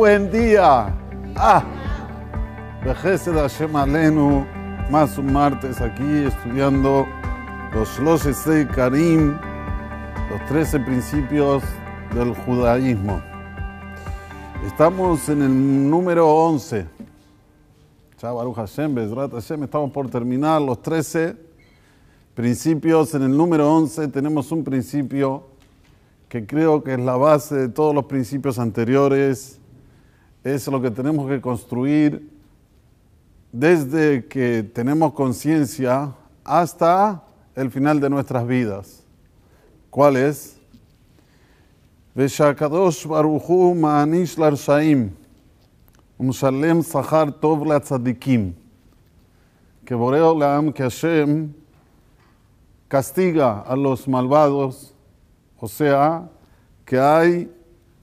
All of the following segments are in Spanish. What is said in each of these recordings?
buen día. Ah, Vejece de Hashem Alenu, más un martes aquí estudiando los loses de Karim, los 13 principios del judaísmo. Estamos en el número 11. Chava Hashem, Bezrat Hashem, estamos por terminar los 13 principios. En el número 11 tenemos un principio que creo que es la base de todos los principios anteriores es lo que tenemos que construir desde que tenemos conciencia hasta el final de nuestras vidas. ¿Cuál es? Veshakadosh ברוך Ma'anish Larshaim, לרשעים Sahar שכר טוב que que que Kashem castiga a los malvados, o sea, que hay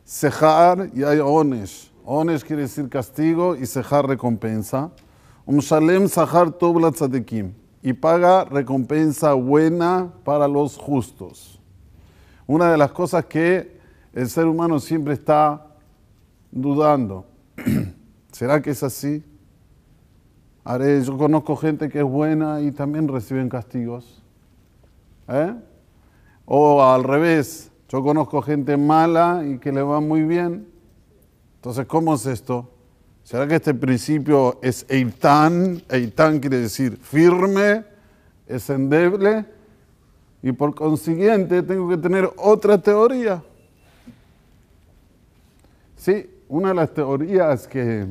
sejar y hay onesh. Onesh quiere decir castigo y sejar recompensa. Umshalem sahar tobla tzadikim. Y paga recompensa buena para los justos. Una de las cosas que el ser humano siempre está dudando. ¿Será que es así? Haré, yo conozco gente que es buena y también reciben castigos. ¿Eh? O al revés, yo conozco gente mala y que le va muy bien entonces, ¿cómo es esto? ¿Será que este principio es eitan? Eitan quiere decir firme, es endeble, y por consiguiente tengo que tener otra teoría. Sí, una de las teorías que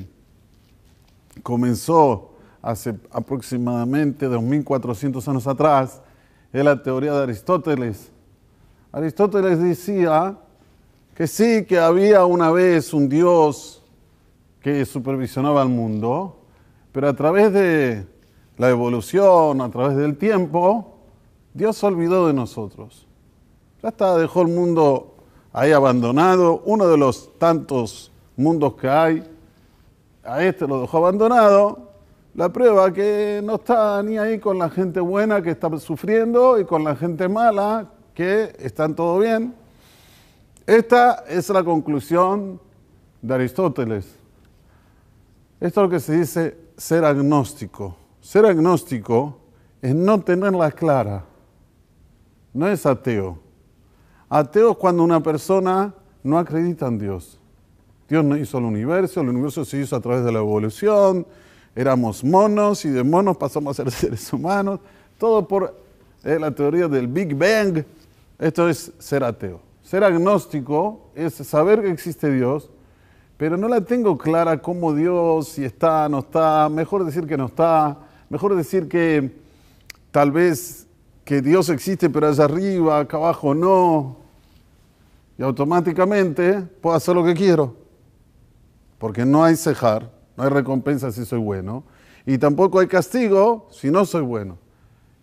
comenzó hace aproximadamente 2400 años atrás es la teoría de Aristóteles. Aristóteles decía que sí, que había una vez un Dios que supervisionaba al mundo, pero a través de la evolución, a través del tiempo, Dios se olvidó de nosotros. Ya está, dejó el mundo ahí abandonado, uno de los tantos mundos que hay, a este lo dejó abandonado. La prueba que no está ni ahí con la gente buena que está sufriendo y con la gente mala que están todo bien. Esta es la conclusión de Aristóteles. Esto es lo que se dice ser agnóstico. Ser agnóstico es no tenerla clara. No es ateo. Ateo es cuando una persona no acredita en Dios. Dios no hizo el universo, el universo se hizo a través de la evolución, éramos monos y de monos pasamos a ser seres humanos, todo por eh, la teoría del Big Bang. Esto es ser ateo. Ser agnóstico es saber que existe Dios, pero no la tengo clara cómo Dios, si está, no está, mejor decir que no está, mejor decir que tal vez que Dios existe, pero allá arriba, acá abajo no, y automáticamente puedo hacer lo que quiero, porque no hay cejar, no hay recompensa si soy bueno, y tampoco hay castigo si no soy bueno.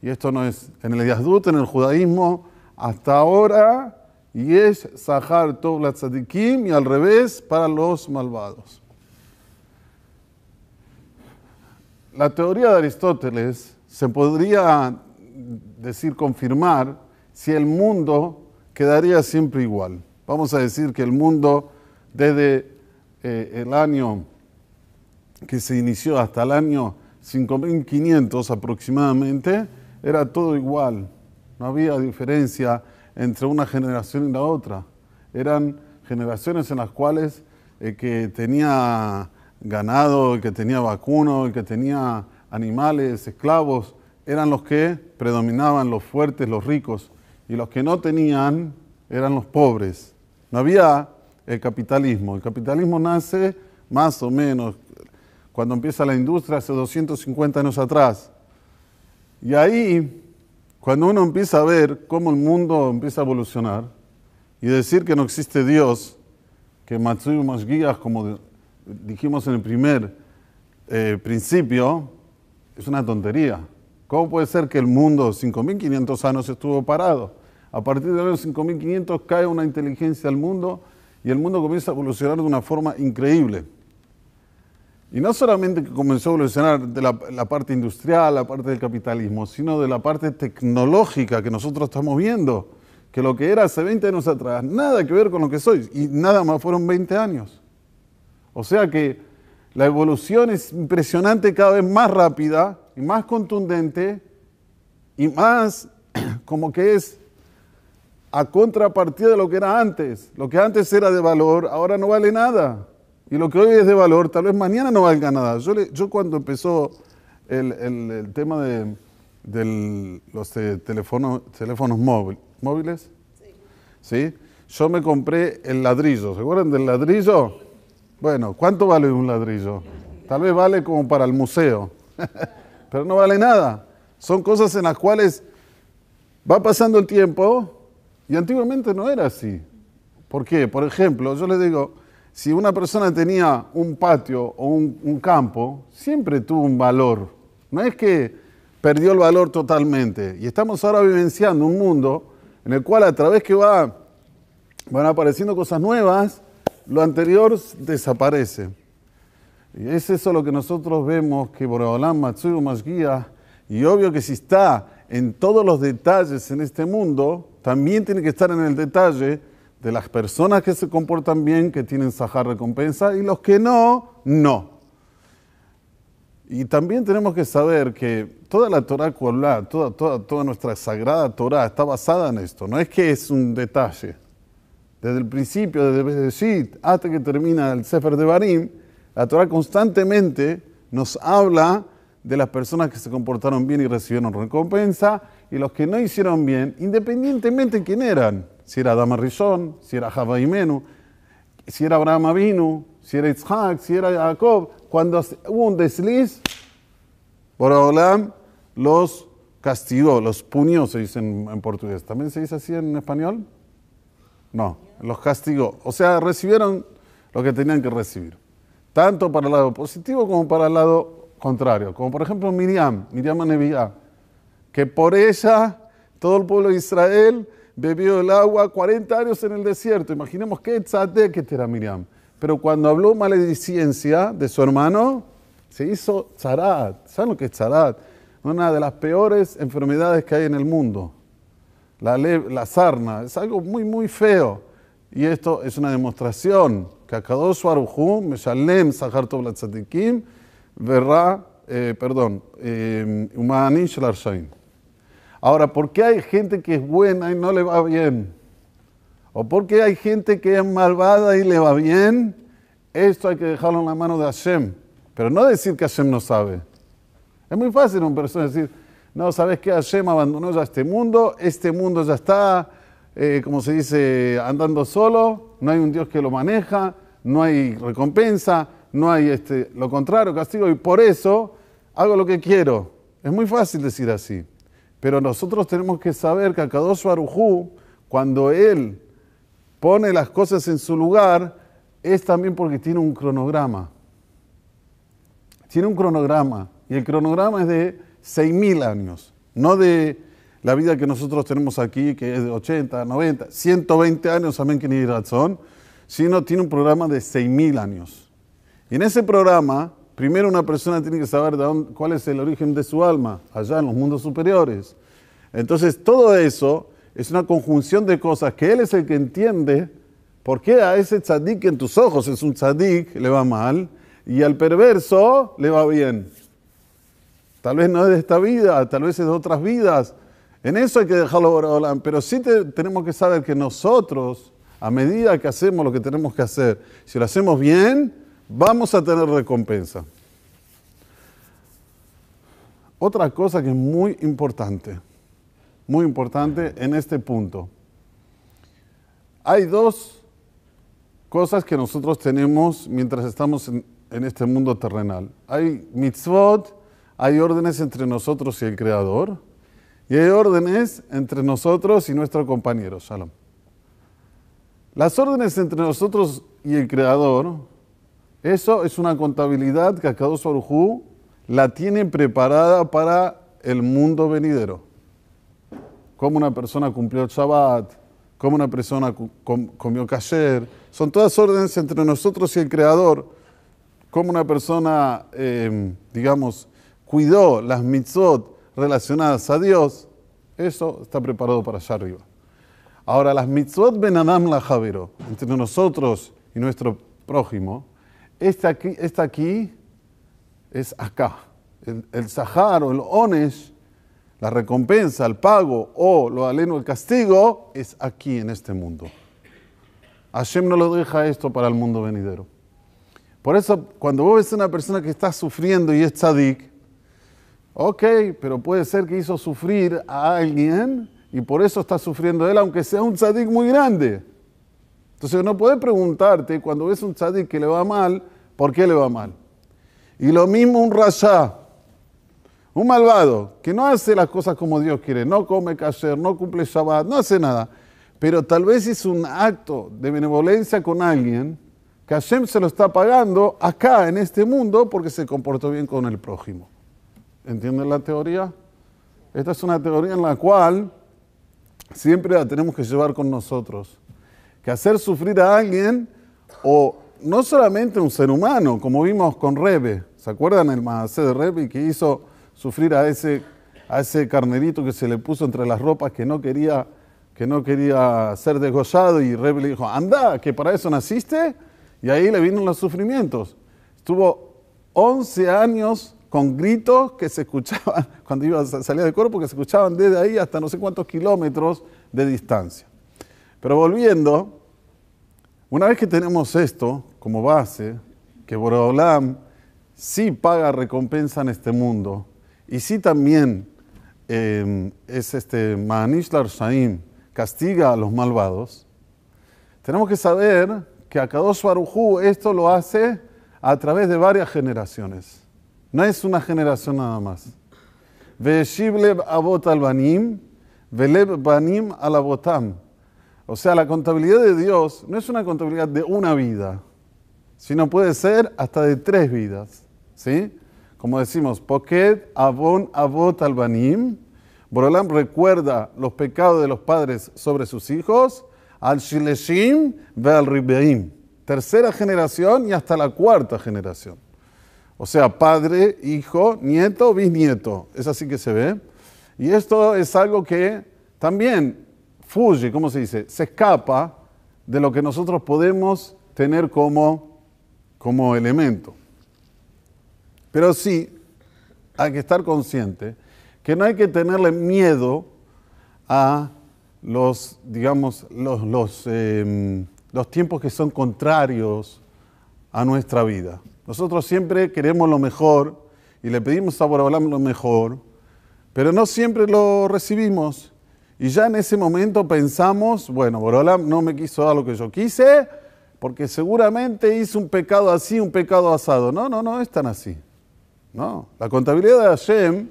Y esto no es en el Yazdut, en el judaísmo, hasta ahora y es Sahar Tov Latzadikim y al revés para los malvados. La teoría de Aristóteles se podría decir confirmar si el mundo quedaría siempre igual. Vamos a decir que el mundo desde eh, el año que se inició hasta el año 5500 aproximadamente era todo igual, no había diferencia entre una generación y la otra. Eran generaciones en las cuales el eh, que tenía ganado, el que tenía vacuno, el que tenía animales, esclavos, eran los que predominaban, los fuertes, los ricos, y los que no tenían eran los pobres. No había el capitalismo. El capitalismo nace más o menos cuando empieza la industria hace 250 años atrás. Y ahí cuando uno empieza a ver cómo el mundo empieza a evolucionar y decir que no existe Dios, que Matsuyo guías, como dijimos en el primer eh, principio, es una tontería. ¿Cómo puede ser que el mundo 5.500 años estuvo parado? A partir de los 5.500 cae una inteligencia al mundo y el mundo comienza a evolucionar de una forma increíble. Y no solamente que comenzó a evolucionar de la, parte industrial, la parte del capitalismo, sino de la parte tecnológica que nosotros estamos viendo, que lo que era hace 20 años atrás, nada que ver con lo que soy, y nada más fueron 20 años. O sea que la evolución es impresionante, cada vez más rápida y más contundente y más como que es a contrapartida de lo que era antes. Lo que antes era de valor, ahora no vale nada. Y lo que hoy es de valor, tal vez mañana no valga nada. Yo, yo cuando empezó el, tema de los teléfonos, teléfonos móviles, sí. Yo me compré el ladrillo. ¿Se acuerdan del ladrillo? Bueno, ¿cuánto vale un ladrillo? Tal vez vale como para el museo, pero no vale nada. Son cosas en las cuales va pasando el tiempo y antiguamente no era así. ¿Por qué? Por ejemplo, yo les digo, si una persona tenía un patio o un, campo, siempre tuvo un valor. No es que perdió el valor totalmente. Y estamos ahora vivenciando un mundo en el cual a través que va, van apareciendo cosas nuevas, lo anterior desaparece. Y es eso lo que nosotros vemos que Boreolam, Matsuyo, guía y obvio que si está en todos los detalles en este mundo, también tiene que estar en el detalle de las personas que se comportan bien, que tienen sahar recompensa, y los que no, no. Y también tenemos que saber que toda la Torah toda, toda, toda nuestra sagrada Torah está basada en esto. No es que es un detalle. Desde el principio, desde Bezeshit, hasta que termina el Sefer de Barim, la Torah constantemente nos habla de las personas que se comportaron bien y recibieron recompensa y los que no hicieron bien, independientemente de quién eran si era Adama Rishon, si era Javaimenu, si era Abraham Avinu, si era Isaac, si era Jacob, cuando hubo un desliz, Boraholam los castigó, los puñó, se dice en, portugués. ¿También se dice así en español? No, los castigó. O sea, recibieron lo que tenían que recibir, tanto para el lado positivo como para el lado contrario. Como por ejemplo Miriam, Miriam Anevía, que por ella todo el pueblo de Israel bebió el agua 40 años en el desierto. Imaginemos qué que era Miriam. Pero cuando habló maledicencia de su hermano, se hizo tzarat. ¿Saben lo que es tzarat? Una de las peores enfermedades que hay en el mundo. La, la sarna. Es algo muy, muy feo. Y esto es una demostración. Que su Baruj Meshalem Sahar Tov verá, eh, perdón, eh, Umanish Larshain. Ahora, ¿por qué hay gente que es buena y no le va bien? ¿O por qué hay gente que es malvada y le va bien? Esto hay que dejarlo en la mano de Hashem. Pero no decir que Hashem no sabe. Es muy fácil a una persona decir, no, ¿sabes qué? Hashem abandonó ya este mundo, este mundo ya está, eh, como se dice, andando solo, no hay un Dios que lo maneja, no hay recompensa, no hay este, lo contrario, castigo, y por eso hago lo que quiero. Es muy fácil decir así. Pero nosotros tenemos que saber que Akadosh Barujú, cuando Él pone las cosas en su lugar, es también porque tiene un cronograma. Tiene un cronograma. Y el cronograma es de 6.000 años, no de la vida que nosotros tenemos aquí, que es de 80, 90, 120 años, amén, que ni razón, sino tiene un programa de 6.000 años. Y en ese programa Primero una persona tiene que saber cuál es el origen de su alma, allá en los mundos superiores. Entonces todo eso es una conjunción de cosas que él es el que entiende por qué a ese tzadik en tus ojos es un tzadik, le va mal, y al perverso le va bien. Tal vez no es de esta vida, tal vez es de otras vidas. En eso hay que dejarlo, pero sí tenemos que saber que nosotros, a medida que hacemos lo que tenemos que hacer, si lo hacemos bien, vamos a tener recompensa. Otra cosa que es muy importante, muy importante en este punto. Hay dos cosas que nosotros tenemos mientras estamos en, este mundo terrenal. Hay mitzvot, hay órdenes entre nosotros y el Creador, y hay órdenes entre nosotros y nuestro compañero. Shalom. Las órdenes entre nosotros y el Creador eso es una contabilidad que Akados orujú la tiene preparada para el mundo venidero. Cómo una persona cumplió el Shabbat, cómo una persona comió kasher. Son todas órdenes entre nosotros y el Creador. Cómo una persona, em, digamos, cuidó las mitzvot relacionadas a Dios. Eso está preparado para allá arriba. Ahora, las mitzvot ben Adam la Javero, entre nosotros y nuestro prójimo, esta aquí, está aquí es acá. El, el Sahar o el Onesh, la recompensa, el pago o lo aleno, el castigo, es aquí en este mundo. Hashem no lo deja esto para el mundo venidero. Por eso, cuando vos ves a una persona que está sufriendo y es tzadik, ok, pero puede ser que hizo sufrir a alguien y por eso está sufriendo él, aunque sea un tzadik muy grande. Entonces no puedes preguntarte cuando ves un tzadik que le va mal, ¿Por qué le va mal? Y lo mismo un rasá, un malvado, que no hace las cosas como Dios quiere, no come caser, no cumple Shabbat, no hace nada, pero tal vez es un acto de benevolencia con alguien que Hashem se lo está pagando acá en este mundo porque se comportó bien con el prójimo. ¿Entienden la teoría? Esta es una teoría en la cual siempre la tenemos que llevar con nosotros. Que hacer sufrir a alguien o no solamente un ser humano, como vimos con Rebe, ¿se acuerdan el Mahasé de Rebe que hizo sufrir a ese, a ese carnerito que se le puso entre las ropas que no quería, que no quería ser desgollado y Rebe le dijo, anda, que para eso naciste? Y ahí le vinieron los sufrimientos. Estuvo 11 años con gritos que se escuchaban cuando iba, salir del cuerpo, que se escuchaban desde ahí hasta no sé cuántos kilómetros de distancia. Pero volviendo, una vez que tenemos esto, como base que Boreolam sí paga recompensa en este mundo y sí también em, es este Manish Shaim, castiga a los malvados, tenemos que saber que Akadosh esto lo hace a través de varias generaciones. No es una generación nada más. Ve'eshibleb abot albanim, veleb banim alabotam. O sea, la contabilidad de Dios no es una contabilidad de una vida si no puede ser, hasta de tres vidas. ¿Sí? Como decimos, Poket Avon abot Albanim. Borolam recuerda los pecados de los padres sobre sus hijos. Al Shileshim ve Ribeim. Tercera generación y hasta la cuarta generación. O sea, padre, hijo, nieto, bisnieto. Es así que se ve. Y esto es algo que también fuye, ¿cómo se dice? Se escapa de lo que nosotros podemos tener como como elemento. Pero sí hay que estar consciente que no hay que tenerle miedo a los, digamos, los, los, em, los tiempos que son contrarios a nuestra vida. Nosotros siempre queremos lo mejor y le pedimos a Borobalam lo mejor, pero no siempre lo recibimos. Y ya en ese momento pensamos, bueno, Borobalam no me quiso dar lo que yo quise, porque seguramente hizo un pecado así, un pecado asado. No, no, no es tan así. No, la contabilidad de Hashem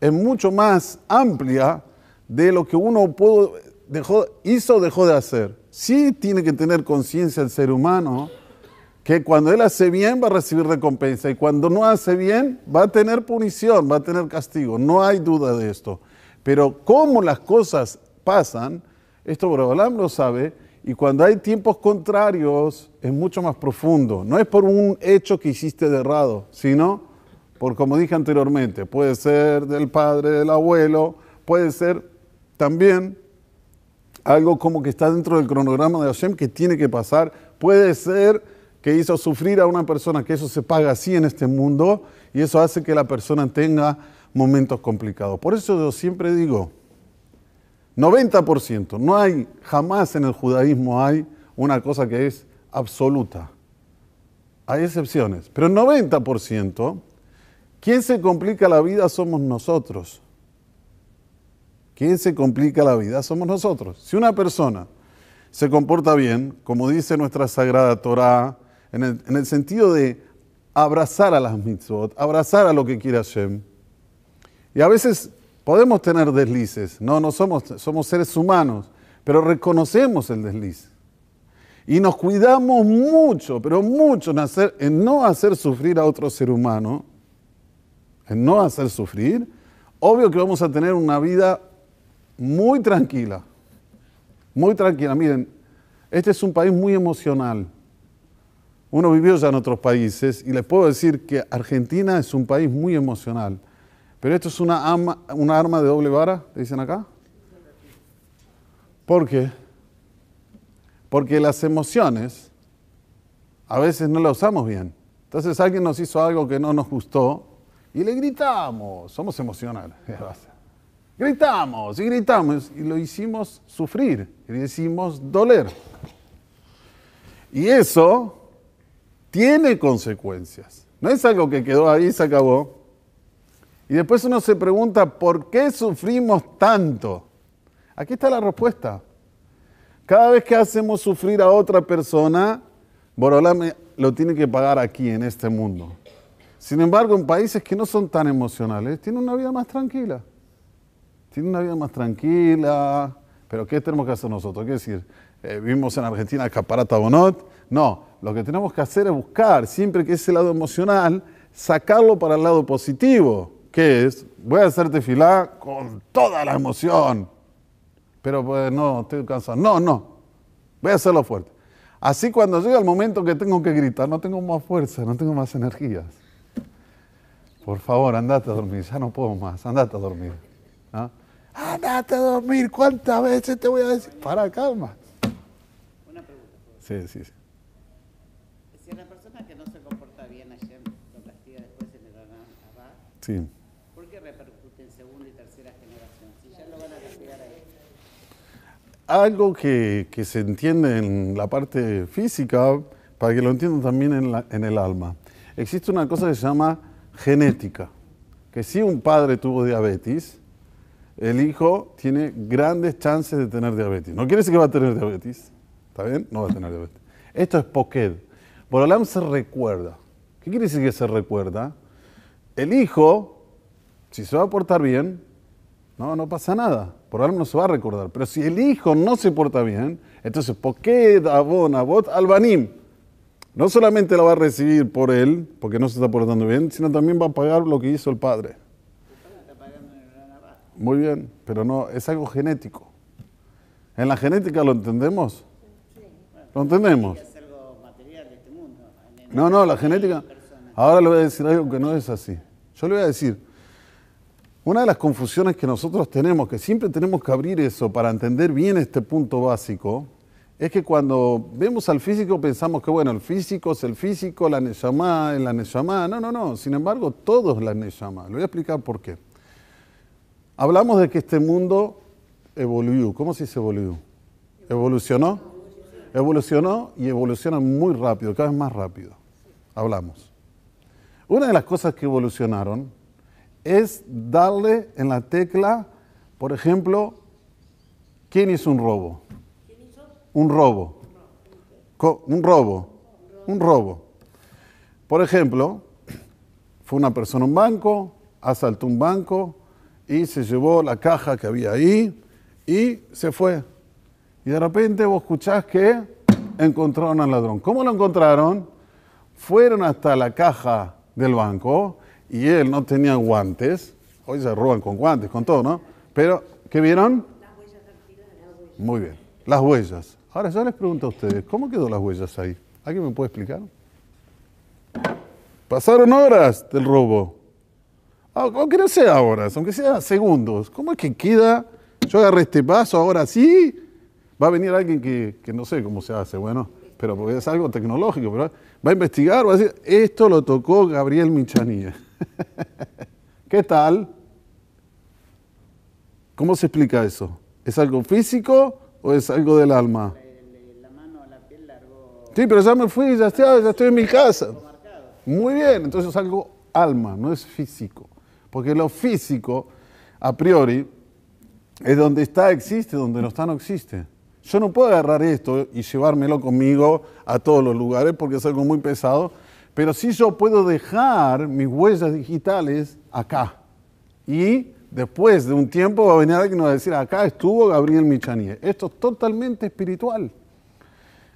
es mucho más amplia de lo que uno hizo o dejó de hacer. Sí tiene que tener conciencia el ser humano que cuando él hace bien va a recibir recompensa y cuando no hace bien va a tener punición, va a tener castigo. No hay duda de esto. Pero cómo las cosas pasan, esto Borobalam lo sabe y cuando hay tiempos contrarios, es mucho más profundo. No es por un hecho que hiciste de errado, sino por, como dije anteriormente, puede ser del padre, del abuelo, puede ser también algo como que está dentro del cronograma de Hashem que tiene que pasar. Puede ser que hizo sufrir a una persona, que eso se paga así en este mundo y eso hace que la persona tenga momentos complicados. Por eso yo siempre digo, 90%. No hay, jamás en el judaísmo hay una cosa que es absoluta. Hay excepciones, pero el 90%, quien se complica la vida somos nosotros. Quien se complica la vida somos nosotros. Si una persona se comporta bien, como dice nuestra sagrada Torah, en el, en el sentido de abrazar a las mitzvot, abrazar a lo que quiere Hashem, y a veces Podemos tener deslices, no, no somos, somos seres humanos, pero reconocemos el desliz. Y nos cuidamos mucho, pero mucho en no hacer sufrir a otro ser humano, en no hacer sufrir. Obvio que vamos a tener una vida muy tranquila, muy tranquila. Miren, este es un país muy emocional. Uno vivió ya en otros países y les puedo decir que Argentina es un país muy emocional. Pero esto es una arma, de doble vara, dicen acá. ¿Por qué? Porque las emociones a veces no las usamos bien. Entonces alguien nos hizo algo que no nos gustó y le gritamos, somos emocionales. Gritamos y gritamos y lo hicimos sufrir, y le hicimos doler. Y eso tiene consecuencias. No es algo que quedó ahí y se acabó. Y después uno se pregunta, ¿por qué sufrimos tanto? Aquí está la respuesta. Cada vez que hacemos sufrir a otra persona, Borolame lo tiene que pagar aquí, en este mundo. Sin embargo, en países que no son tan emocionales, tiene una vida más tranquila. Tiene una vida más tranquila. Pero ¿qué tenemos que hacer nosotros? ¿Qué decir? Eh, ¿Vivimos en Argentina caparata o no? No, lo que tenemos que hacer es buscar, siempre que ese lado emocional, sacarlo para el lado positivo qué es, voy a hacerte filar con toda la emoción. Pero pues no, estoy cansado. No, no, voy a hacerlo fuerte. Así cuando llegue el momento que tengo que gritar, no tengo más fuerza, no tengo más energías. Por favor, andate a dormir, ya no puedo más, andate a dormir. Andate a dormir, ¿cuántas veces te voy a decir? Para, calma. Una pregunta. Sí, sí, sí. Si a la persona que no se comporta bien ayer lo castiga después en el Sí. algo que, que, se entiende en la parte física, para que lo entiendan también en, el alma. Existe una cosa que se llama genética, que si un padre tuvo diabetes, el hijo tiene grandes chances de tener diabetes. No quiere decir que va a tener diabetes, ¿está bien? No va a tener diabetes. Esto es Poked. Borolam se recuerda. ¿Qué quiere decir que se recuerda? El hijo, si se va a portar bien, no, no pasa nada. Por algo no se va a recordar. Pero si el hijo no se porta bien, entonces ¿por qué Abon Abot Albanim no solamente la va a recibir por él, porque no se está portando bien, sino también va a pagar lo que hizo el padre. Muy bien, pero no, es algo genético. ¿En la genética lo entendemos? ¿Lo entendemos? No, no, la genética. Ahora le voy a decir algo que no es así. Yo le voy a decir, una de las confusiones que nosotros tenemos, que siempre tenemos que abrir eso para entender bien este punto básico, es que cuando vemos al físico pensamos que, bueno, el físico es el físico, la neshamá, es la neshamá. No, no, no. Sin embargo, todos es la neshamá. Le voy a explicar por qué. Hablamos de que este mundo evolvió. ¿Cómo se dice ¿Evolucionó? Evolucionó y evoluciona muy rápido, cada vez más rápido. Hablamos. Una de las cosas que evolucionaron es darle en la tecla, por ejemplo, ¿quién hizo un robo? Un robo. Un robo. Un robo. Por ejemplo, fue una persona a un banco, asaltó un banco y se llevó la caja que había ahí y se fue. Y de repente vos escuchás que encontraron al ladrón. ¿Cómo lo encontraron? Fueron hasta la caja del banco, y él no tenía guantes, hoy se roban con guantes, con todo, ¿no? Pero, ¿qué vieron? Las huellas Muy bien, las huellas. Ahora yo les pregunto a ustedes, ¿cómo quedó las huellas ahí? ¿Alguien me puede explicar? Pasaron horas del robo. Ah, aunque no sea horas, aunque sea segundos. ¿Cómo es que queda? Yo agarré este paso, ahora sí. Va a venir alguien que, no sé cómo se hace, bueno, pero porque es algo tecnológico, pero va a investigar, va a decir, esto lo tocó Gabriel Michanilla. ¿Qué tal? ¿Cómo se explica eso? ¿Es algo físico o es algo del alma? la piel Sí, pero ya me fui, ya estoy, ya estoy en mi casa. Muy bien, entonces es algo alma, no es físico. Porque lo físico, a priori, es donde está, existe, donde no está, no existe. Yo no puedo agarrar esto y llevármelo conmigo a todos los lugares porque es algo muy pesado pero si yo puedo dejar mis huellas digitales acá. Y después de un tiempo va a venir alguien a decir, acá estuvo Gabriel Michanier. Esto es totalmente espiritual.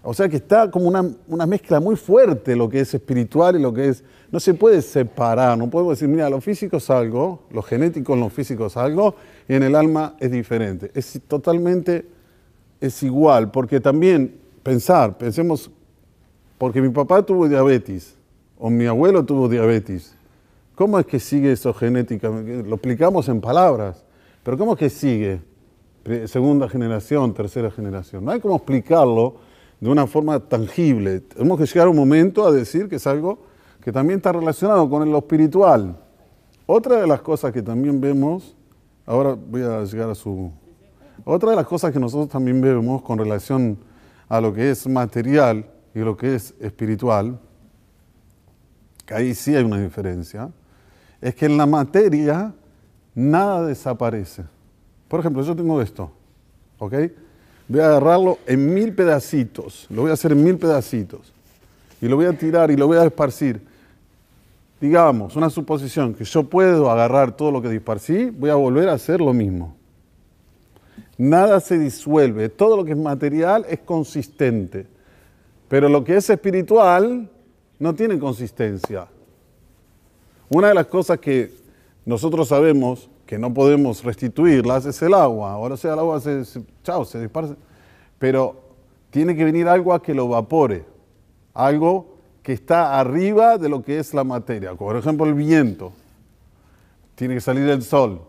O sea que está como una, mezcla muy fuerte lo que es espiritual y lo que es... No se puede separar, no podemos decir, mira, lo físico es algo, lo genético en lo físico es algo, y en el alma es diferente. Es totalmente, es igual, porque también pensar, pensemos, porque mi papá tuvo diabetes, o mi abuelo tuvo diabetes. ¿Cómo es que sigue eso genéticamente? Lo explicamos en palabras, pero ¿cómo es que sigue? Segunda generación, tercera generación. No hay cómo explicarlo de una forma tangible. Tenemos que llegar a un momento a decir que es algo que también está relacionado con lo espiritual. Otra de las cosas que también vemos, ahora voy a llegar a su... Otra de las cosas que nosotros también vemos con relación a lo que es material y lo que es espiritual, que ahí sí hay una diferencia, es que en la materia nada desaparece. Por ejemplo, yo tengo esto, ¿ok? Voy a agarrarlo en mil pedacitos, lo voy a hacer en mil pedacitos, y lo voy a tirar y lo voy a esparcir. Digamos, una suposición, que yo puedo agarrar todo lo que disparcí, voy a volver a hacer lo mismo. Nada se disuelve, todo lo que es material es consistente, pero lo que es espiritual no tienen consistencia. Una de las cosas que nosotros sabemos que no podemos restituirlas es el agua. Ahora sea el agua, se, chao, se dispara. Pero tiene que venir algo que lo evapore, algo que está arriba de lo que es la materia, por ejemplo el viento. Tiene que salir el sol.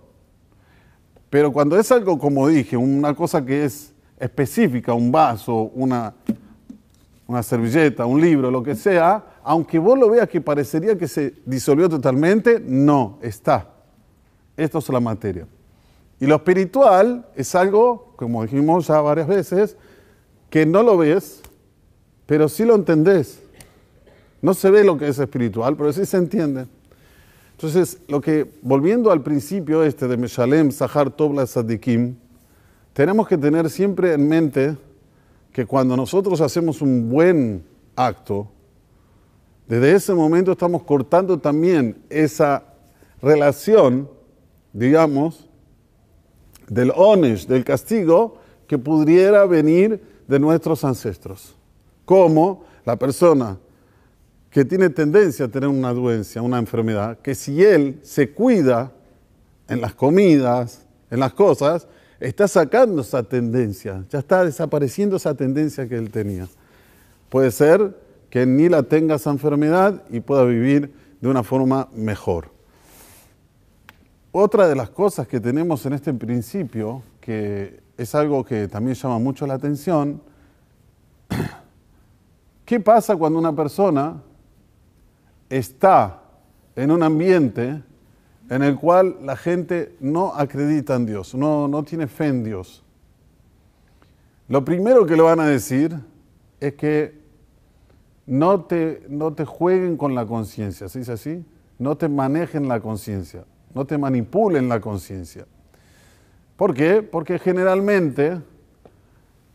Pero cuando es algo, como dije, una cosa que es específica, un vaso, una, una servilleta, un libro, lo que sea, aunque vos lo veas que parecería que se disolvió totalmente, no, está. Esto es la materia. Y lo espiritual es algo, como dijimos ya varias veces, que no lo ves, pero sí lo entendés. No se ve lo que es espiritual, pero sí se entiende. Entonces, lo que, volviendo al principio este de Meshalem, Sahar, Tobla, Sadikim, tenemos que tener siempre en mente que cuando nosotros hacemos un buen acto, desde ese momento estamos cortando también esa relación, digamos, del onesh, del castigo, que pudiera venir de nuestros ancestros. Como la persona que tiene tendencia a tener una dolencia, una enfermedad, que si él se cuida en las comidas, en las cosas, está sacando esa tendencia, ya está desapareciendo esa tendencia que él tenía. Puede ser que ni la tenga esa enfermedad y pueda vivir de una forma mejor. Otra de las cosas que tenemos en este principio, que es algo que también llama mucho la atención, ¿qué pasa cuando una persona está en un ambiente en el cual la gente no acredita en Dios, no, no tiene fe en Dios, lo primero que le van a decir es que no te, no te jueguen con la conciencia, ¿se dice así? No te manejen la conciencia, no te manipulen la conciencia. ¿Por qué? Porque generalmente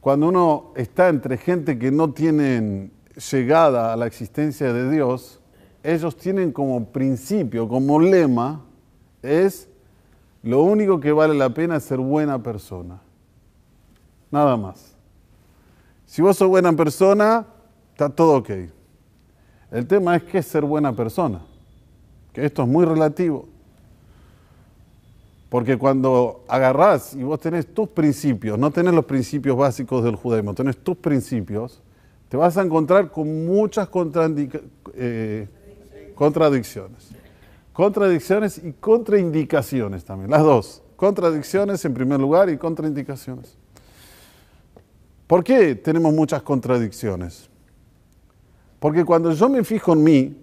cuando uno está entre gente que no tienen llegada a la existencia de Dios, ellos tienen como principio, como lema, es lo único que vale la pena ser buena persona. Nada más. Si vos sos buena persona, está todo ok. El tema es qué es ser buena persona. Que esto es muy relativo. Porque cuando agarrás y vos tenés tus principios, no tenés los principios básicos del judaísmo, tenés tus principios, te vas a encontrar con muchas eh, contradicciones. Contradicciones y contraindicaciones también, las dos. Contradicciones en primer lugar y contraindicaciones. ¿Por qué tenemos muchas contradicciones? Porque cuando yo me fijo en mí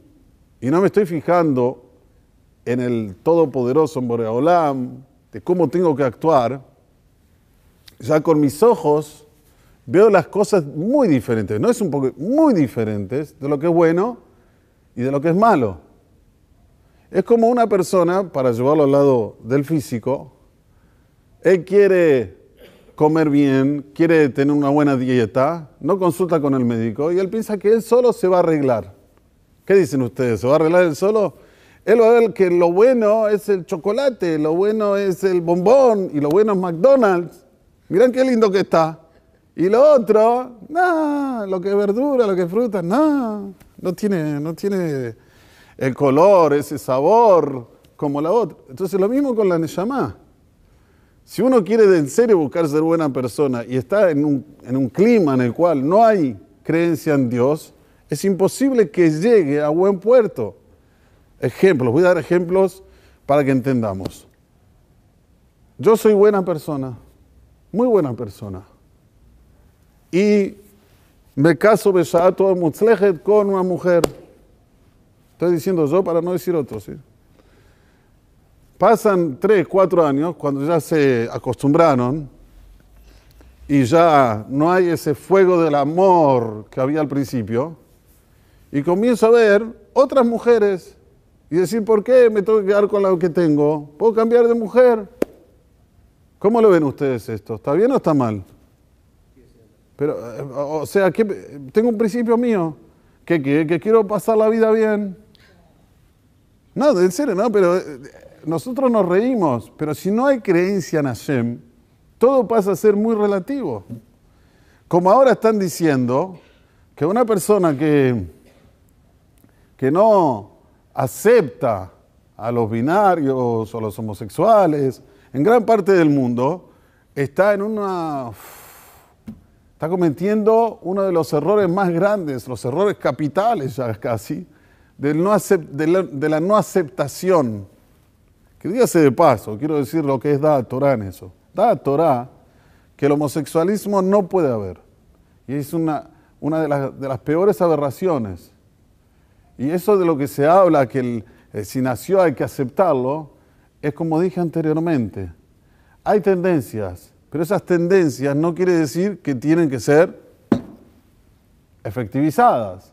y no me estoy fijando en el Todopoderoso, en Olam, de cómo tengo que actuar, ya con mis ojos veo las cosas muy diferentes, no es un poco, muy diferentes de lo que es bueno y de lo que es malo. Es como una persona, para llevarlo al lado del físico, él quiere comer bien, quiere tener una buena dieta, no consulta con el médico y él piensa que él solo se va a arreglar. ¿Qué dicen ustedes? ¿Se va a arreglar él solo? Él va a ver que lo bueno es el chocolate, lo bueno es el bombón y lo bueno es McDonald's. Miren qué lindo que está. Y lo otro, nada, lo que verdura, lo que es fruta, no, no tiene, no tiene el color, ese sabor, como la otra. Entonces lo mismo con la Neyamá. Si uno quiere en serio buscar ser buena persona y está en un, clima en el cual no hay creencia en Dios, es imposible que llegue a buen puerto. Ejemplos, voy a dar ejemplos para que entendamos. Yo soy buena persona, muy buena persona. Y me caso con una mujer Estoy diciendo yo para no decir otros. ¿sí? Pasan tres, cuatro años, cuando ya se acostumbraron y ya no hay ese fuego del amor que había al principio, y comienzo a ver otras mujeres y decir, ¿por qué me tengo que quedar con lo que tengo? ¿Puedo cambiar de mujer? ¿Cómo lo ven ustedes esto? ¿Está bien o está mal? Pero, eh, o sea, que tengo un principio mío, que, que quiero pasar la vida bien, no, en serio, no, pero eh, nosotros nos reímos, pero si no hay creencia en Hashem, todo pasa a ser muy relativo. Como ahora están diciendo que una persona que, que no acepta a los binarios o a los homosexuales, en gran parte del mundo, está en una. está cometiendo uno de los errores más grandes, los errores capitales ya casi, de, la, no aceptación. Que dígase de paso, quiero decir lo que es da Torah en eso. Da Torah que el homosexualismo no puede haber. Y es una, una de, las, peores aberraciones. Y eso de lo que se habla, que eh, si nació hay que aceptarlo, es como dije anteriormente. Hay tendencias, pero esas tendencias no quiere decir que tienen que ser efectivizadas.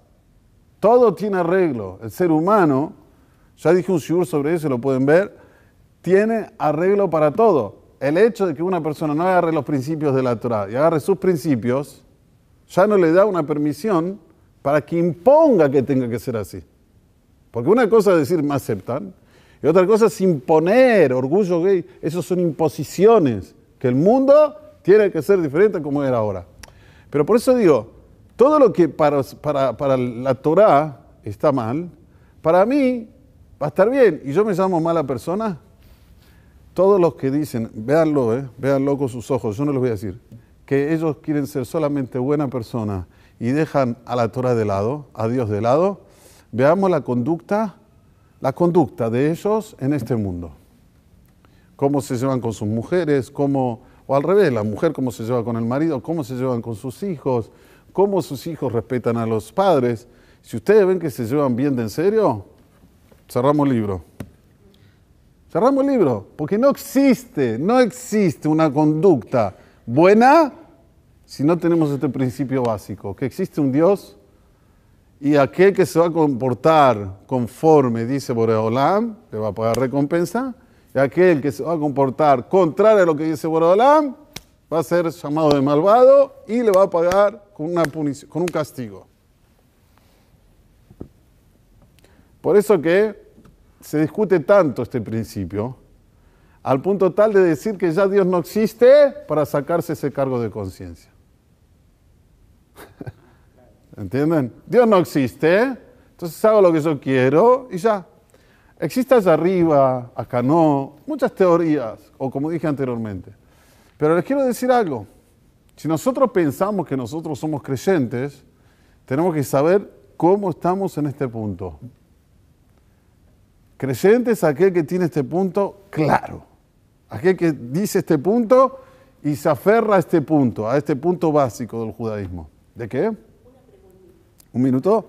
Todo tiene arreglo. El ser humano, ya dije un shiur sobre eso, lo pueden ver, tiene arreglo para todo. El hecho de que una persona no agarre los principios de la Torah y agarre sus principios, ya no le da una permisión para que imponga que tenga que ser así. Porque una cosa es decir, me aceptan, y otra cosa es imponer orgullo gay. Esas son imposiciones, que el mundo tiene que ser diferente como era ahora. Pero por eso digo, todo lo que para, para, la Torah está mal, para mí va a estar bien. ¿Y yo me llamo mala persona? Todos los que dicen, véanlo, eh, véanlo con sus ojos, yo no les voy a decir, que ellos quieren ser solamente buena persona y dejan a la Torah de lado, a Dios de lado, veamos la conducta, la conducta de ellos en este mundo. Cómo se llevan con sus mujeres, cómo, o al revés, la mujer cómo se lleva con el marido, cómo se llevan con sus hijos, cómo sus hijos respetan a los padres. Si ustedes ven que se llevan bien de en serio, cerramos el libro. Cerramos el libro, porque no existe, no existe una conducta buena si no tenemos este principio básico, que existe un Dios y aquel que se va a comportar conforme, dice Boreolam, le va a pagar recompensa, y aquel que se va a comportar contrario a lo que dice Boreolam, va a ser llamado de malvado y le va a pagar con, con un castigo. Por eso que se discute tanto este principio, al punto tal de decir que ya Dios no existe para sacarse ese cargo de conciencia. ¿Entienden? Dios no existe, entonces hago lo que yo quiero y ya. Existe allá arriba, acá no, muchas teorías, o como dije anteriormente. Pero les quiero decir algo. Si nosotros pensamos que nosotros somos creyentes, tenemos que saber cómo estamos en este punto. Creyente es aquel que tiene este punto claro, aquel que dice este punto y se aferra a este punto, a este punto básico del judaísmo. ¿De qué? Un minuto.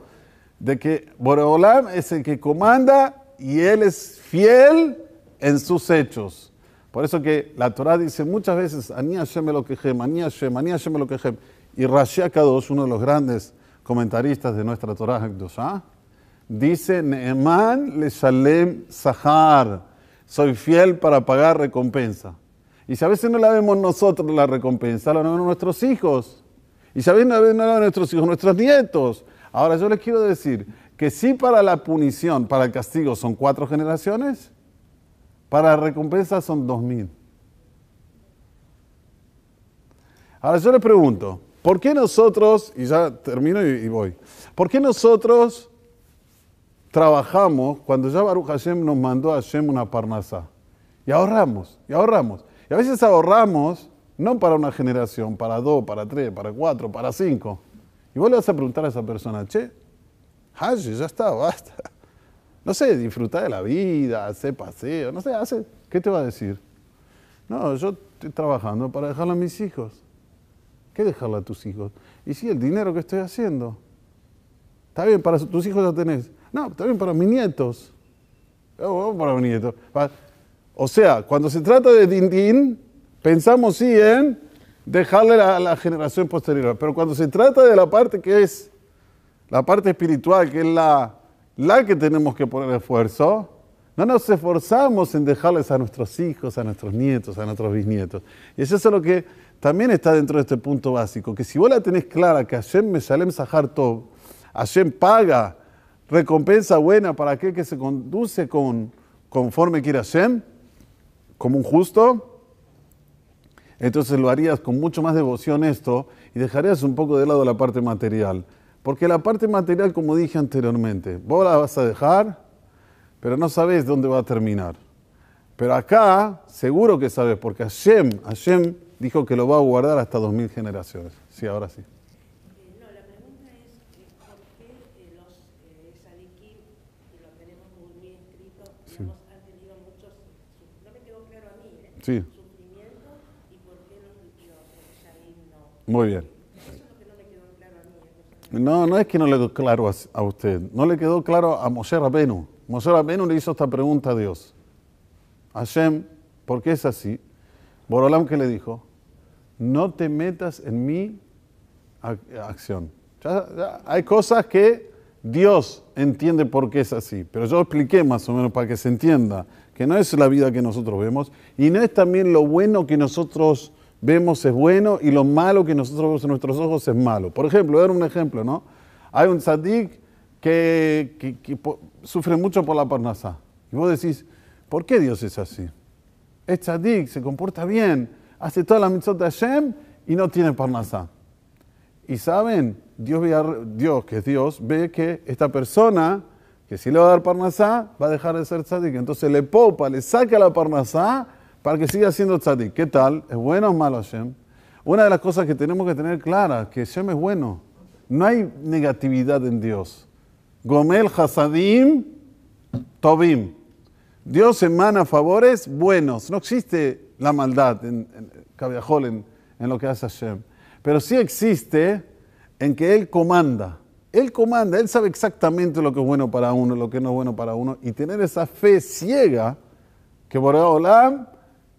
De que Boreolam es el que comanda y él es fiel en sus hechos. Por eso que la Torah dice muchas veces, Anía lo quejem, me lo quejem. Y Rashi Akadosh, uno de los grandes comentaristas de nuestra Torah dice, Neeman le shalem sahar, soy fiel para pagar recompensa. Y si a veces no la vemos nosotros la recompensa, la vemos nuestros hijos. Y si a veces no la vemos nuestros hijos, nuestros nietos. Ahora yo les quiero decir que si para la punición, para el castigo son cuatro generaciones, para recompensa son 2.000. Ahora yo le pregunto, ¿por qué nosotros, y ya termino y, voy, ¿por qué nosotros trabajamos cuando ya Baruch Hashem nos mandó a Hashem una parnasá? Y ahorramos, y ahorramos. Y a veces ahorramos no para una generación, para dos, para tres, para cuatro, para cinco. Y vos le vas a preguntar a esa persona, che, Haji, ya está, basta no sé, disfrutar de la vida, hacer paseo, no sé, hace, ¿qué te va a decir? No, yo estoy trabajando para dejarla a mis hijos. ¿Qué dejarle a tus hijos? Y sí, el dinero que estoy haciendo. Está bien, para tus hijos ya tenés. No, está bien para mis nietos. Oh, oh, para mis nietos. O sea, cuando se trata de Din Din, pensamos sí en dejarle a la generación posterior. Pero cuando se trata de la parte que es la parte espiritual, que es la la que tenemos que poner esfuerzo. No nos esforzamos en dejarles a nuestros hijos, a nuestros nietos, a nuestros bisnietos. Y eso es lo que también está dentro de este punto básico, que si vos la tenés clara que Hashem Meshalem Sahar Tov, Hashem paga recompensa buena para aquel que se conduce con, conforme quiere Hashem, como un justo, entonces lo harías con mucho más devoción esto y dejarías un poco de lado la parte material. Porque la parte material, como dije anteriormente, vos la vas a dejar, pero no sabés dónde va a terminar. Pero acá seguro que sabes, porque Hashem, dijo que lo va a guardar hasta dos mil generaciones. Sí, ahora sí. Eh, no, la pregunta es, ¿por qué los Sí. Eh, muy bien. No, no es que no le quedó claro a, usted, no le quedó claro a Moshe Rabenu. Moshe Rabenu le hizo esta pregunta a Dios. Hashem, ¿por qué es así? Borolam que le dijo, no te metas en mi acción. hay cosas que Dios entiende por qué es así, pero yo expliqué más o menos para que se entienda que no es la vida que nosotros vemos y no es también lo bueno que nosotros vemos es bueno y lo malo que nosotros vemos en nuestros ojos es malo. Por ejemplo, dar un ejemplo, ¿no? Hay un tzadik que, sufre mucho por la parnasá. Y vos decís, ¿por qué Dios es así? Es tzadik, se comporta bien, hace toda la mitzvot de Hashem y no tiene parnasá. Y saben, Dios, ve a, Dios, que es Dios, ve que esta persona, que si le va a dar parnasá, va a dejar de ser tzadik. Entonces le popa, le saca la parnasá para que siga siendo tzadik. ¿Qué tal? ¿Es bueno o malo Hashem? Una de las cosas que tenemos que tener clara, que Hashem es bueno. No hay negatividad en Dios. Gomel Hasadim Tobim. Dios emana favores buenos. No existe la maldad en, en en, lo que hace Hashem. Pero sí existe en que Él comanda. Él comanda, Él sabe exactamente lo que es bueno para uno, lo que no es bueno para uno. Y tener esa fe ciega que Olam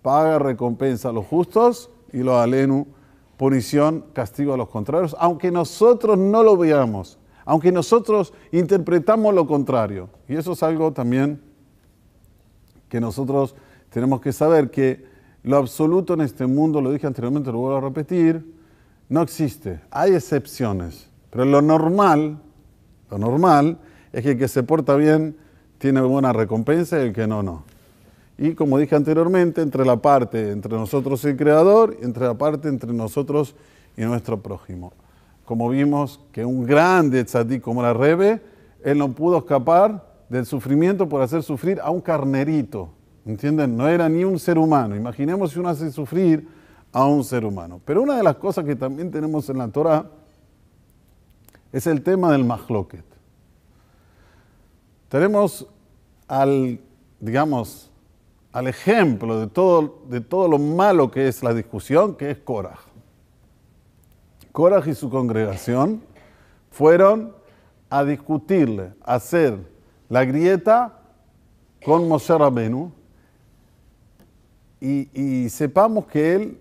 paga recompensa a los justos y lo alenu, punición, castigo a los contrarios, aunque nosotros no lo veamos, aunque nosotros interpretamos lo contrario. Y eso es algo también que nosotros tenemos que saber, que lo absoluto en este mundo, lo dije anteriormente, lo vuelvo a repetir, no existe, hay excepciones, pero lo normal, lo normal es que el que se porta bien tiene buena recompensa y el que no, no. Y como dije anteriormente, entre la parte entre nosotros y el Creador, entre la parte entre nosotros y nuestro prójimo. Como vimos que un grande tzadí como la Rebe, él no pudo escapar del sufrimiento por hacer sufrir a un carnerito. ¿Entienden? No era ni un ser humano. Imaginemos si uno hace sufrir a un ser humano. Pero una de las cosas que también tenemos en la Torah es el tema del mahloket. Tenemos al, digamos, al ejemplo de todo, de todo lo malo que es la discusión, que es Coraj. Coraj y su congregación fueron a discutirle, a hacer la grieta con Moshe Rabenu. Y, sepamos que él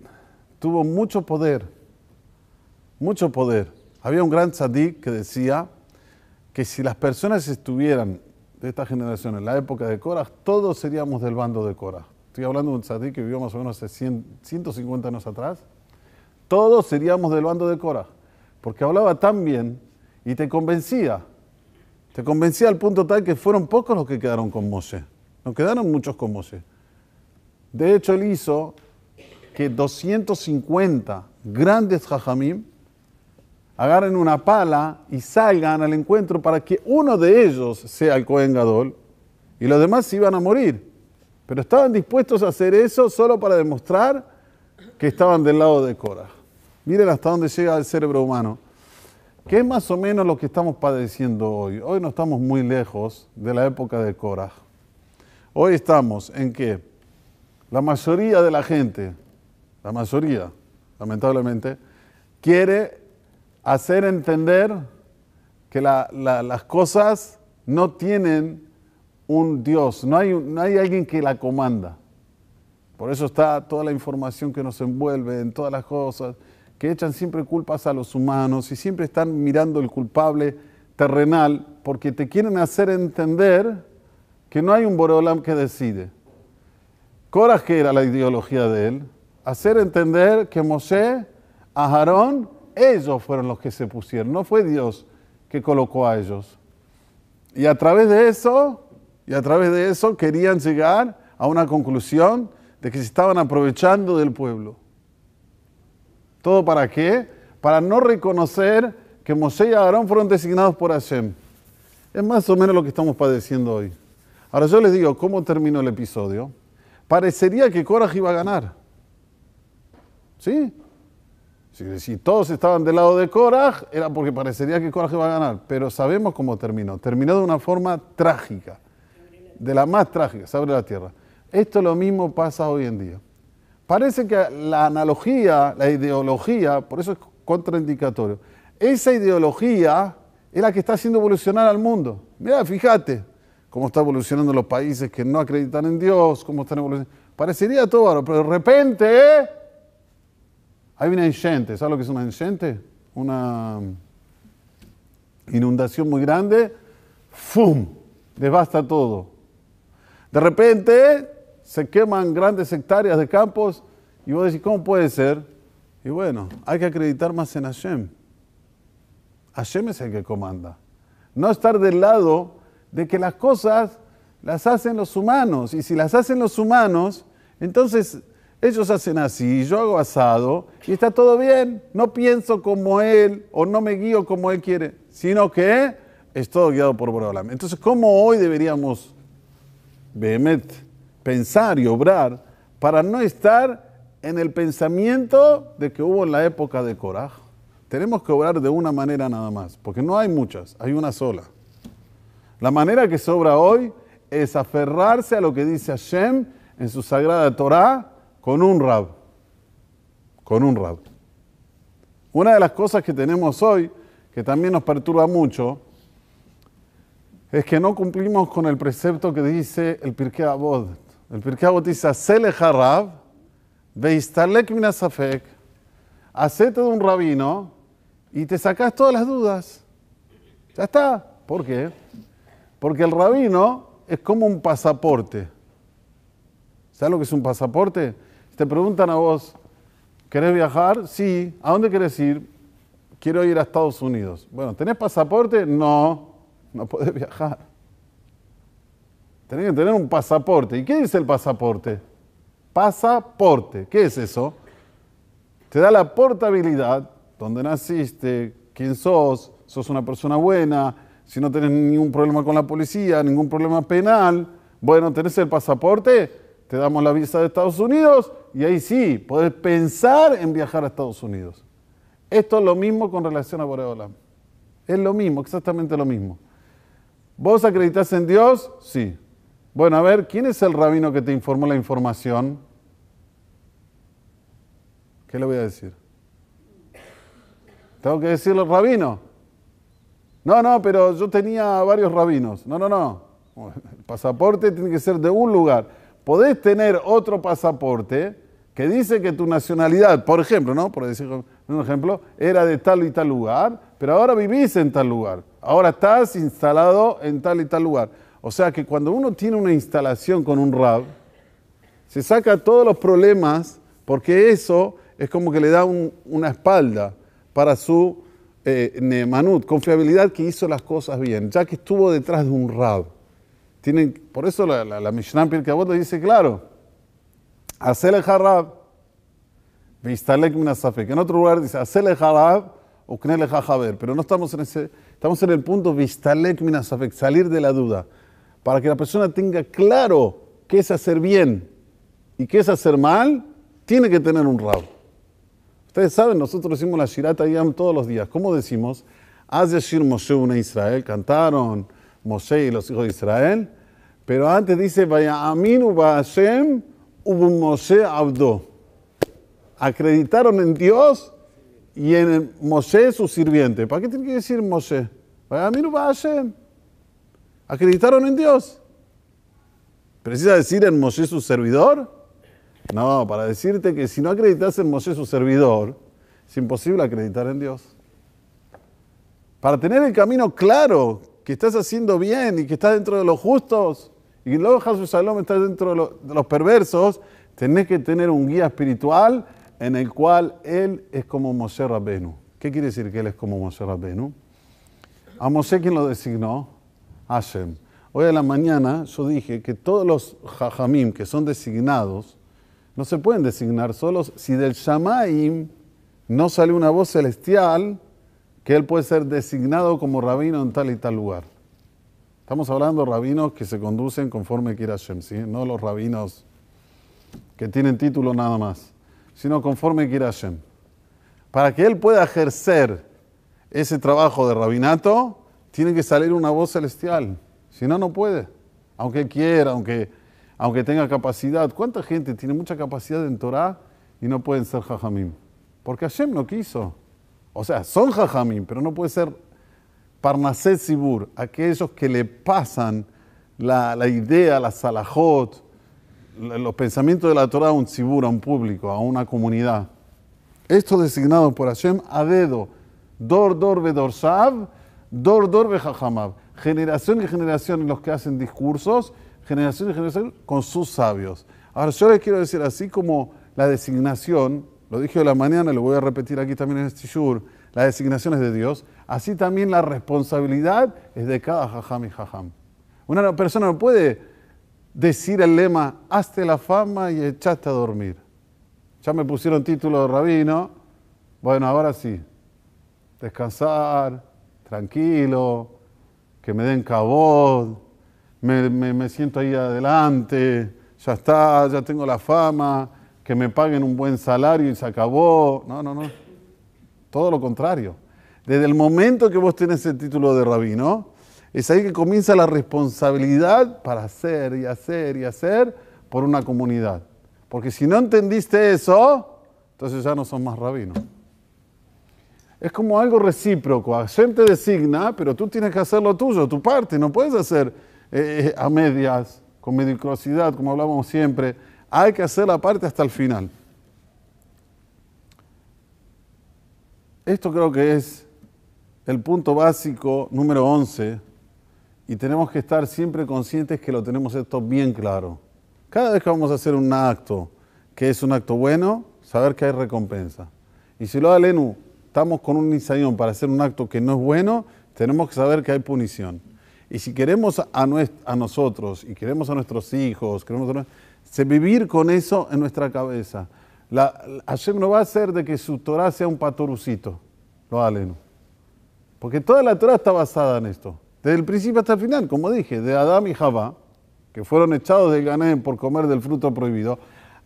tuvo mucho poder, mucho poder. Había un gran tzadik que decía que si las personas estuvieran de esta generación, en la época de Cora, todos seríamos del bando de cora Estoy hablando de un sadí que vivió más o menos hace 150 años atrás. Todos seríamos del bando de cora porque hablaba tan bien y te convencía. Te convencía al punto tal que fueron pocos los que quedaron con Mose. No quedaron muchos con Mose. De hecho, él hizo que 250 grandes jajamim agarren una pala y salgan al encuentro para que uno de ellos sea el Cohen y los demás se iban a morir. Pero estaban dispuestos a hacer eso solo para demostrar que estaban del lado de Cora. Miren hasta dónde llega el cerebro humano. Que es más o menos lo que estamos padeciendo hoy. Hoy no estamos muy lejos de la época de Cora. Hoy estamos en que la mayoría de la gente, la mayoría, lamentablemente, quiere hacer entender que las cosas no tienen un Dios, no hay, hay alguien que la comanda. Por eso está toda la información que nos envuelve en todas las cosas, que echan siempre culpas a los humanos y siempre están mirando el culpable terrenal porque te quieren hacer entender que no hay un Borolam que decide. Coraje era la ideología de él, hacer entender que Moshe, Aarón ellos fueron los que se pusieron, no fue Dios que colocó a ellos. Y a través de eso, y a través de eso querían llegar a una conclusión de que se estaban aprovechando del pueblo. ¿Todo para qué? Para no reconocer que Moisés y Aarón fueron designados por Hashem. Es más o menos lo que estamos padeciendo hoy. Ahora yo les digo, ¿cómo terminó el episodio? Parecería que Coraj iba a ganar. ¿Sí? Si todos estaban del lado de Coraj, era porque parecería que Coraj iba a ganar, pero sabemos cómo terminó. Terminó de una forma trágica, de la más trágica, se abre la tierra. Esto lo mismo pasa hoy en día. Parece que la analogía, la ideología, por eso es contraindicatorio, esa ideología es la que está haciendo evolucionar al mundo. Mira, fíjate cómo están evolucionando los países que no acreditan en Dios, cómo están evolucionando. Parecería todo, pero de repente... ¿eh? Hay una enchente, ¿sabes lo que es una enchente? Una inundación muy grande, ¡fum! Devasta todo. De repente se queman grandes hectáreas de campos y vos decís, ¿cómo puede ser? Y bueno, hay que acreditar más en Hashem. Hashem es el que comanda. No estar del lado de que las cosas las hacen los humanos. Y si las hacen los humanos, entonces ellos hacen así, yo hago asado y está todo bien. No pienso como él o no me guío como él quiere, sino que es todo guiado por Borolam. Entonces, ¿cómo hoy deberíamos, Behemet, pensar y obrar para no estar en el pensamiento de que hubo en la época de Coraj? Tenemos que obrar de una manera nada más, porque no hay muchas, hay una sola. La manera que sobra hoy es aferrarse a lo que dice Hashem en su sagrada Torah con un rab, con un rab. Una de las cosas que tenemos hoy, que también nos perturba mucho, es que no cumplimos con el precepto que dice el Pirkei Avot. El Pirkei Avot dice, hacele harab, veistalek minasafek, hacete de un rabino y te sacás todas las dudas. Ya está. ¿Por qué? Porque el rabino es como un pasaporte. ¿Sabes lo que es un pasaporte? te preguntan a vos, ¿querés viajar? Sí. ¿A dónde querés ir? Quiero ir a Estados Unidos. Bueno, ¿tenés pasaporte? No, no podés viajar. Tenés que tener un pasaporte. ¿Y qué dice el pasaporte? Pasaporte. ¿Qué es eso? Te da la portabilidad, dónde naciste, quién sos, sos una persona buena, si no tenés ningún problema con la policía, ningún problema penal, bueno, tenés el pasaporte, te damos la visa de Estados Unidos y ahí sí, podés pensar en viajar a Estados Unidos. Esto es lo mismo con relación a Boreolam. Es lo mismo, exactamente lo mismo. ¿Vos acreditas en Dios? Sí. Bueno, a ver, ¿quién es el rabino que te informó la información? ¿Qué le voy a decir? ¿Tengo que decirle rabino? No, no, pero yo tenía varios rabinos. No, no, no. El pasaporte tiene que ser de un lugar podés tener otro pasaporte que dice que tu nacionalidad, por ejemplo, ¿no? Por decir un ejemplo, era de tal y tal lugar, pero ahora vivís en tal lugar. Ahora estás instalado en tal y tal lugar. O sea que cuando uno tiene una instalación con un RAB, se saca todos los problemas porque eso es como que le da una espalda para su eh, nemanut, confiabilidad que hizo las cosas bien, ya que estuvo detrás de un rab. Tienen, por eso la, Mishnah Pirkei Avot dice claro, hacer el harab, vistalek minasafek. En otro lugar dice, hacer el harab, jajaber. Pero no estamos en ese, estamos en el punto vistalek minasafek, salir de la duda. Para que la persona tenga claro qué es hacer bien y qué es hacer mal, tiene que tener un rab. Ustedes saben, nosotros decimos la Shirata Yam todos los días. ¿Cómo decimos? Haz una Israel, cantaron Moshe y los hijos de Israel, pero antes dice, vaya Aminu Hashem hubo Moshe Abdo. Acreditaron en Dios y en Moshe su sirviente. ¿Para qué tiene que decir Moshe? Vaya Aminu Hashem. Acreditaron en Dios. ¿Precisa decir en Moshe su servidor? No, para decirte que si no acreditas en Moshe su servidor, es imposible acreditar en Dios. Para tener el camino claro, que estás haciendo bien y que estás dentro de los justos y luego Jesús Salom está dentro de, los perversos, tenés que tener un guía espiritual en el cual él es como Moshe Rabbenu. ¿Qué quiere decir que él es como Moshe Rabbenu? A Moshe, quien lo designó? Hashem. Hoy a la mañana yo dije que todos los jajamim que son designados no se pueden designar solos. Si del Shamaim no sale una voz celestial, que él puede ser designado como rabino en tal y tal lugar. Estamos hablando de rabinos que se conducen conforme quiera Hashem, no los rabinos que tienen título nada más, sino conforme quiera Hashem. Para que él pueda ejercer ese trabajo de rabinato, tiene que salir una voz celestial, si no, no puede, aunque quiera, aunque, aunque tenga capacidad. ¿Cuánta gente tiene mucha capacidad en Torah y no pueden ser jajamim? Porque Hashem no quiso. O sea, son jajamín pero no puede ser parnaset sibur, aquellos que le pasan la, la idea, la salajot, los pensamientos de la Torah a un sibur, a un público, a una comunidad. Esto designado por Hashem a dedo, dor dor be dor dor jajamab. Generación y generación en los que hacen discursos, generación y generación con sus sabios. Ahora yo les quiero decir, así como la designación lo dije de la mañana, lo voy a repetir aquí también en este shur, la designación es de Dios, así también la responsabilidad es de cada jajam y jajam. Una persona no puede decir el lema, hazte la fama y echaste a dormir. Ya me pusieron título de rabino, bueno, ahora sí, descansar, tranquilo, que me den cabot, me siento ahí adelante, ya está, ya tengo la fama, que me paguen un buen salario y se acabó. No, no, no. Todo lo contrario. Desde el momento que vos tenés el título de rabino, es ahí que comienza la responsabilidad para hacer y hacer y hacer por una comunidad. Porque si no entendiste eso, entonces ya no son más rabinos. Es como algo recíproco. Hashem te designa, pero tú tienes que hacer lo tuyo, tu parte. No puedes hacer eh, eh, a medias, con mediocridad como hablábamos siempre. Hay que hacer la parte hasta el final. Esto creo que es el punto básico número 11 y tenemos que estar siempre conscientes que lo tenemos esto bien claro. Cada vez que vamos a hacer un acto que es un acto bueno, saber que hay recompensa. Y si lo da ENU, estamos con un ensayón para hacer un acto que no es bueno, tenemos que saber que hay punición. Y si queremos a, a nosotros y queremos a nuestros hijos, queremos a nuestros se vivir con eso en nuestra cabeza. La, Hashem no va a hacer de que su Torah sea un patorucito, lo aleno. Porque toda la Torah está basada en esto. Desde el principio hasta el final, como dije, de Adán y Jabá, que fueron echados del Ganem por comer del fruto prohibido,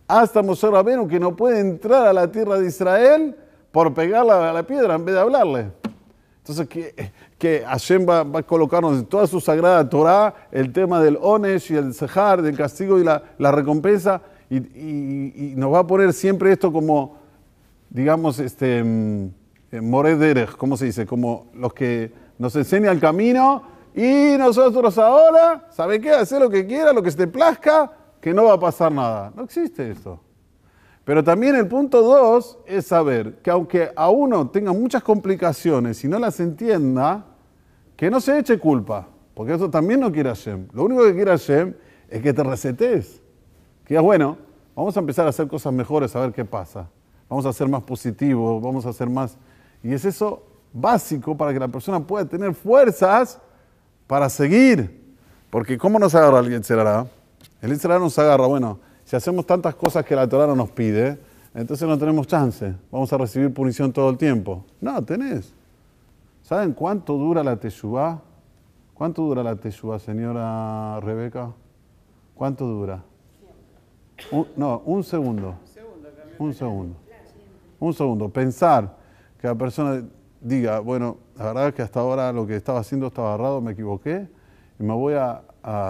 hasta Moshe Rabenu, que no puede entrar a la tierra de Israel por pegarla a la piedra en vez de hablarle. Entonces, ¿qué? que Hashem va, a colocarnos en toda su sagrada Torah el tema del onesh y el Sehar, del castigo y la, recompensa, y, nos va a poner siempre esto como, digamos, este, mm, eh, morederes, ¿cómo se dice? Como los que nos enseña el camino y nosotros ahora, ¿sabe qué? Hacer lo que quiera, lo que se te plazca, que no va a pasar nada. No existe esto. Pero también el punto dos es saber que aunque a uno tenga muchas complicaciones y no las entienda, que no se eche culpa, porque eso también no quiere Hashem. Lo único que quiere Hashem es que te resetes, que digas bueno, vamos a empezar a hacer cosas mejores, a ver qué pasa. Vamos a ser más positivos, vamos a ser más... Y es eso básico para que la persona pueda tener fuerzas para seguir. Porque ¿cómo nos agarra el Hará? El no nos agarra, bueno, hacemos tantas cosas que la Torah no nos pide, entonces no tenemos chance. Vamos a recibir punición todo el tiempo. No, tenés. ¿Saben cuánto dura la tesubá ¿Cuánto dura la tesubá señora Rebeca? ¿Cuánto dura? Un, no, un segundo. Un segundo. Un segundo. Pensar que la persona diga, bueno, la verdad es que hasta ahora lo que estaba haciendo estaba errado, me equivoqué, y me voy a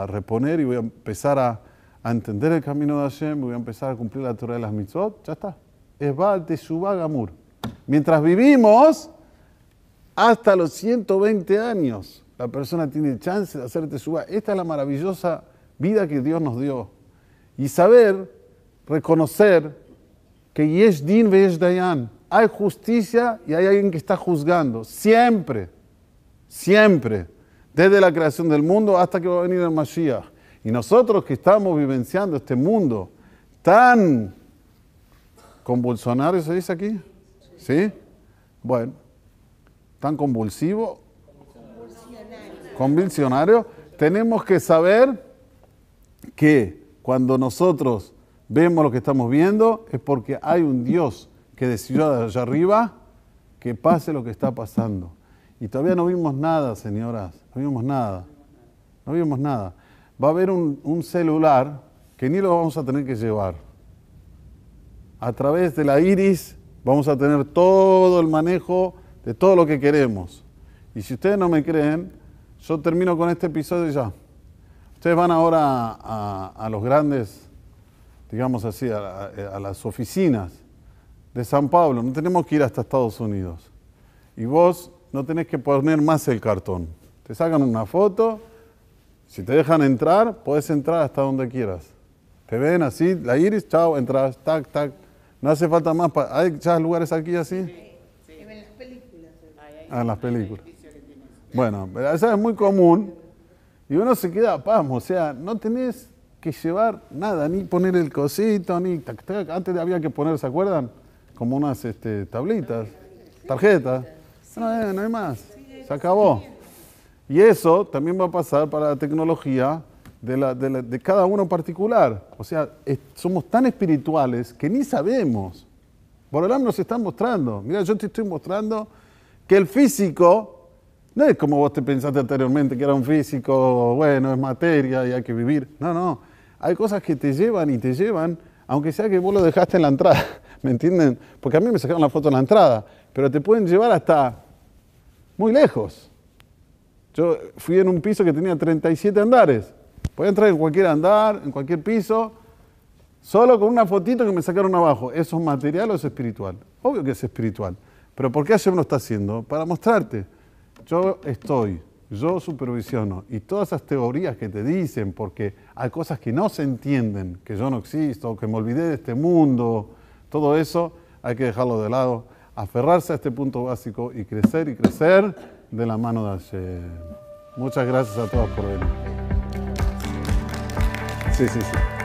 reponer y voy a empezar a a entender el camino de Hashem, voy a empezar a cumplir la Torah de las mitzvot, ya está. Es al Teshuvah Gamur. Mientras vivimos, hasta los 120 años, la persona tiene chance de hacer Teshuvah. Esta es la maravillosa vida que Dios nos dio. Y saber, reconocer que Yesh Din Dayan, hay justicia y hay alguien que está juzgando. Siempre, siempre, desde la creación del mundo hasta que va a venir el Mashiach. Y nosotros que estamos vivenciando este mundo tan convulsionario, ¿se dice aquí? ¿Sí? Bueno, tan convulsivo, convulsionario, tenemos que saber que cuando nosotros vemos lo que estamos viendo es porque hay un Dios que decidió de allá arriba que pase lo que está pasando. Y todavía no vimos nada, señoras, no vimos nada, no vimos nada va a haber un, celular que ni lo vamos a tener que llevar. A través de la iris vamos a tener todo el manejo de todo lo que queremos. Y si ustedes no me creen, yo termino con este episodio y ya. Ustedes van ahora a, los grandes, digamos así, a, a, las oficinas de San Pablo. No tenemos que ir hasta Estados Unidos. Y vos no tenés que poner más el cartón. Te sacan una foto si te dejan entrar, puedes entrar hasta donde quieras. Te ven así, la iris, chao, entras, tac, tac. No hace falta más. para... ¿Hay ya lugares aquí así? Sí, En las películas. Ah, en las películas. Bueno, esa eso es muy común. Y uno se queda pasmo, o sea, no tenés que llevar nada, ni poner el cosito, ni tac, tac. Antes había que poner, ¿se acuerdan? Como unas este, tablitas, tarjetas. No, eh, no hay más. Se acabó. Y eso también va a pasar para la tecnología de, cada uno particular. O sea, somos tan espirituales que ni sabemos. Borolam nos están mostrando. Mira, yo te estoy mostrando que el físico no es como vos te pensaste anteriormente, que era un físico, bueno, es materia y hay que vivir. No, no. Hay cosas que te llevan y te llevan, aunque sea que vos lo dejaste en la entrada. ¿Me entienden? Porque a mí me sacaron la foto en la entrada. Pero te pueden llevar hasta muy lejos. Yo fui en un piso que tenía 37 andares. Podía entrar en cualquier andar, en cualquier piso, solo con una fotito que me sacaron abajo. ¿Eso es material o es espiritual? Obvio que es espiritual. Pero ¿por qué Hashem lo está haciendo? Para mostrarte. Yo estoy, yo supervisiono. Y todas esas teorías que te dicen, porque hay cosas que no se entienden, que yo no existo, que me olvidé de este mundo, todo eso hay que dejarlo de lado, aferrarse a este punto básico y crecer y crecer de la mano de hace Muchas gracias a todos por venir. Sí, sí, sí.